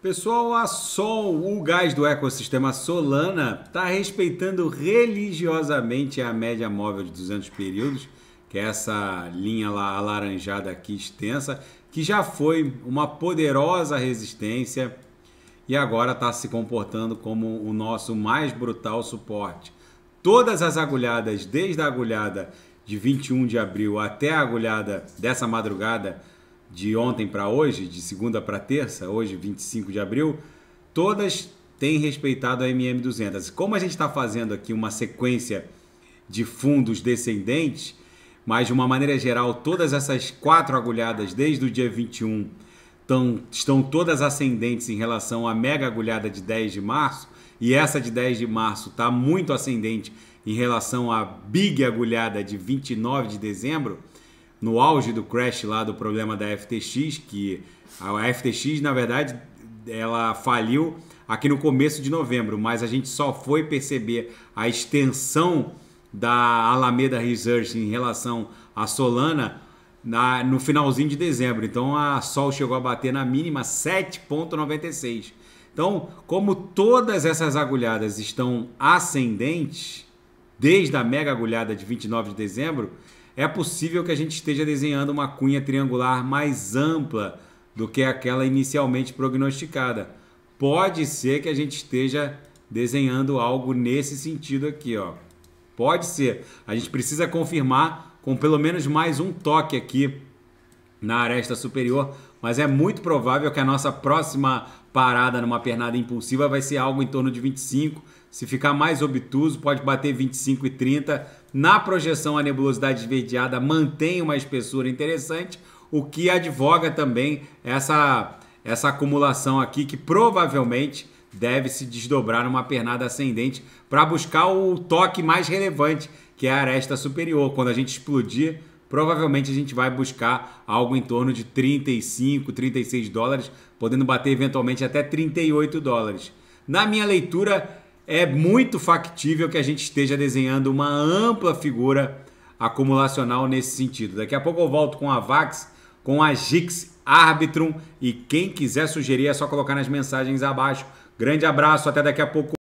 Pessoal, a Sol, o gás do ecossistema Solana, está respeitando religiosamente a média móvel de 200 períodos, que é essa linha lá alaranjada aqui extensa, que já foi uma poderosa resistência e agora está se comportando como o nosso mais brutal suporte. Todas as agulhadas, desde a agulhada de 21 de abril até a agulhada dessa madrugada, de ontem para hoje, de segunda para terça, hoje 25 de abril, todas têm respeitado a MM200. Como a gente está fazendo aqui uma sequência de fundos descendentes, mas de uma maneira geral, todas essas quatro agulhadas desde o dia 21 estão, estão todas ascendentes em relação à mega agulhada de 10 de março, e essa de 10 de março está muito ascendente em relação à big agulhada de 29 de dezembro no auge do crash lá do problema da FTX, que a FTX, na verdade, ela faliu aqui no começo de novembro, mas a gente só foi perceber a extensão da Alameda Research em relação à Solana na, no finalzinho de dezembro. Então a Sol chegou a bater na mínima 7,96. Então, como todas essas agulhadas estão ascendentes, desde a mega agulhada de 29 de dezembro, é possível que a gente esteja desenhando uma cunha triangular mais ampla do que aquela inicialmente prognosticada. Pode ser que a gente esteja desenhando algo nesse sentido aqui, ó. Pode ser. A gente precisa confirmar com pelo menos mais um toque aqui na aresta superior, mas é muito provável que a nossa próxima parada numa pernada impulsiva vai ser algo em torno de 25. Se ficar mais obtuso, pode bater 25 e 30 na projeção, a nebulosidade esverdeada mantém uma espessura interessante, o que advoga também essa, essa acumulação aqui, que provavelmente deve se desdobrar numa pernada ascendente para buscar o toque mais relevante, que é a aresta superior. Quando a gente explodir, provavelmente a gente vai buscar algo em torno de 35, 36 dólares, podendo bater eventualmente até 38 dólares. Na minha leitura, é muito factível que a gente esteja desenhando uma ampla figura acumulacional nesse sentido. Daqui a pouco eu volto com a VAX, com a GIX Arbitrum e quem quiser sugerir é só colocar nas mensagens abaixo. Grande abraço, até daqui a pouco.